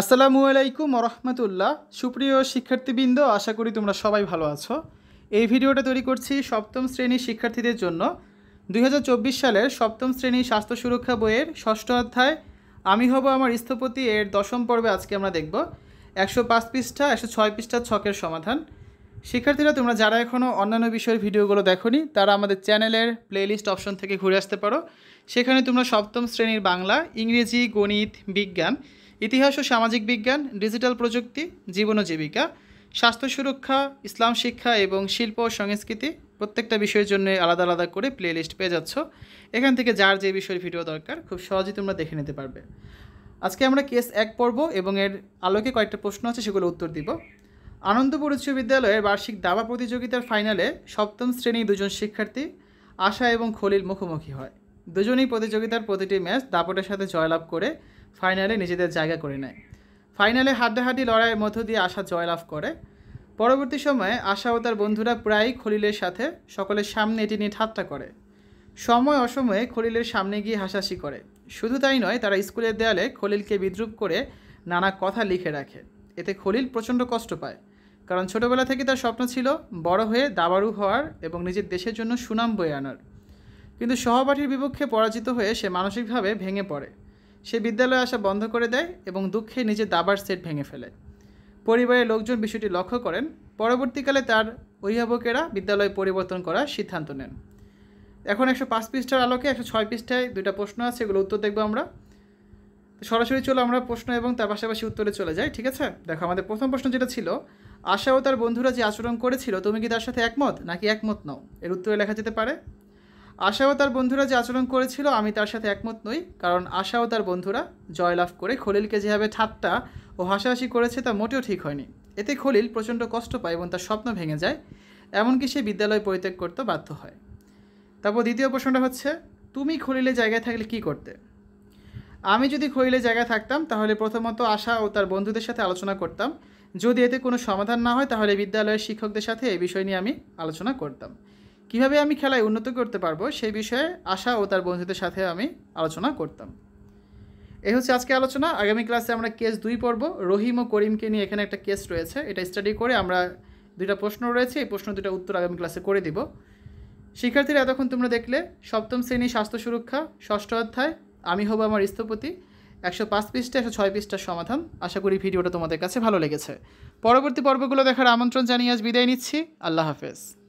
আসসালামু আলাইকুম রহমতুল্লাহ সুপ্রিয় শিক্ষার্থীবৃন্দ আশা করি তোমরা সবাই ভালো আছো এই ভিডিওটা তৈরি করছি সপ্তম শ্রেণীর শিক্ষার্থীদের জন্য দুই সালের সপ্তম শ্রেণী স্বাস্থ্য সুরক্ষা বইয়ের ষষ্ঠ অধ্যায় আমি হব আমার স্থপতি এর দশম পর্বে আজকে আমরা দেখব একশো পাঁচ পৃষ্ঠা একশো ছয় পৃষ্ঠা ছকের সমাধান শিক্ষার্থীরা তোমরা যারা এখনও অন্যান্য বিষয়ের ভিডিওগুলো দেখোনি তারা আমাদের চ্যানেলের প্লেলিস্ট অপশন থেকে ঘুরে আসতে পারো সেখানে তোমরা সপ্তম শ্রেণীর বাংলা ইংরেজি গণিত বিজ্ঞান ইতিহাস ও সামাজিক বিজ্ঞান ডিজিটাল প্রযুক্তি জীবন ও জীবিকা স্বাস্থ্য সুরক্ষা ইসলাম শিক্ষা এবং শিল্প ও সংস্কৃতি প্রত্যেকটা বিষয়ের জন্য আলাদা আলাদা করে প্লে লিস্ট পেয়ে যাচ্ছ এখান থেকে যার যে বিষয়ের ভিডিও দরকার খুব সহজেই তোমরা দেখে নিতে পারবে আজকে আমরা কেস এক পর্ব এবং এর আলোকে কয়েকটা প্রশ্ন আছে সেগুলো উত্তর দিব আনন্দপুর উচ্চ বিদ্যালয়ের বার্ষিক দাবা প্রতিযোগিতার ফাইনালে সপ্তম শ্রেণী দুজন শিক্ষার্থী আশা এবং খলিল মুখোমুখি হয় দুজনেই প্রতিযোগিতার প্রতিটি ম্যাচ দাপটের সাথে জয়লাভ করে ফাইনালে নিজেদের জায়গা করে নেয় ফাইনালে হাড্ডাহাড্ডি লড়াইয়ের মধ্য দিয়ে আশা জয়লাভ করে পরবর্তী সময়ে আশা ও তার বন্ধুরা প্রায়ই খলিলের সাথে সকলের সামনে এটি নিয়ে ঠাট্টা করে সময় অসময়ে খলিলের সামনে গিয়ে হাসাহাসি করে শুধু তাই নয় তারা স্কুলের দেয়ালে খলিলকে বিদ্রুপ করে নানা কথা লিখে রাখে এতে খলিল প্রচণ্ড কষ্ট পায় কারণ ছোটোবেলা থেকে তার স্বপ্ন ছিল বড় হয়ে দাবারু হওয়ার এবং নিজের দেশের জন্য সুনাম বয়ে আনার কিন্তু সহপাঠীর বিপক্ষে পরাজিত হয়ে সে মানসিকভাবে ভেঙে পড়ে সে বিদ্যালয়ে আসা বন্ধ করে দেয় এবং দুঃখে নিজে দাবার সেট ভেঙে ফেলে পরিবারের লোকজন বিষয়টি লক্ষ্য করেন পরবর্তীকালে তার অভিভাবকেরা বিদ্যালয় পরিবর্তন করার সিদ্ধান্ত নেন এখন একশো পাঁচ পৃষ্ঠার আলোকে একশো ছয় পৃষ্ঠায় দুইটা প্রশ্ন আছে এগুলো উত্তর দেখবো আমরা সরাসরি চলো আমরা প্রশ্ন এবং তার পাশাপাশি উত্তরে চলে যাই ঠিক আছে দেখো আমাদের প্রথম প্রশ্ন যেটা ছিল আশা ও তার বন্ধুরা যে আচরণ করেছিল তুমি কি তার সাথে একমত নাকি একমত নও এর উত্তরে লেখা যেতে পারে আশাও তার বন্ধুরা যে আচরণ করেছিল আমি তার সাথে একমত নই কারণ আশাও তার বন্ধুরা জয়লাভ করে খলিলকে যেভাবে ঠাট্টা ও হাসাহাসি করেছে তা মোটেও ঠিক হয়নি এতে খলিল প্রচণ্ড কষ্ট পায় এবং তার স্বপ্ন ভেঙে যায় এমনকি সে বিদ্যালয় পরিত্যাগ করতে বাধ্য হয় তারপর দ্বিতীয় প্রশ্নটা হচ্ছে তুমি খলিলের জায়গায় থাকলে কি করতে আমি যদি খলিলের জায়গায় থাকতাম তাহলে প্রথমত আশা ও তার বন্ধুদের সাথে আলোচনা করতাম যদি এতে কোনো সমাধান না হয় তাহলে বিদ্যালয়ের শিক্ষকদের সাথে এই বিষয় নিয়ে আমি আলোচনা করতাম কিভাবে আমি খেলায় উন্নত করতে পারবো সেই বিষয়ে আশা ও তার বন্ধুদের সাথে আমি আলোচনা করতাম এই হচ্ছে আজকে আলোচনা আগামী ক্লাসে আমরা কেস দুই পড়ব রহিম ও করিমকে নিয়ে এখানে একটা কেস রয়েছে এটা স্টাডি করে আমরা দুইটা প্রশ্ন রয়েছে এই প্রশ্ন দুটা উত্তর আগামী ক্লাসে করে দিব শিক্ষার্থীরা এতক্ষণ তোমরা দেখলে সপ্তম শ্রেণী স্বাস্থ্য সুরক্ষা ষষ্ঠ অধ্যায় আমি হব আমার স্থপতি একশো পাঁচ পৃষ্ঠা একশো ছয় পৃষ্ঠার সমাধান আশা করি ভিডিওটা তোমাদের কাছে ভালো লেগেছে পরবর্তী পর্বগুলো দেখার আমন্ত্রণ জানিয়ে আজ বিদায় নিচ্ছি আল্লাহ হাফেজ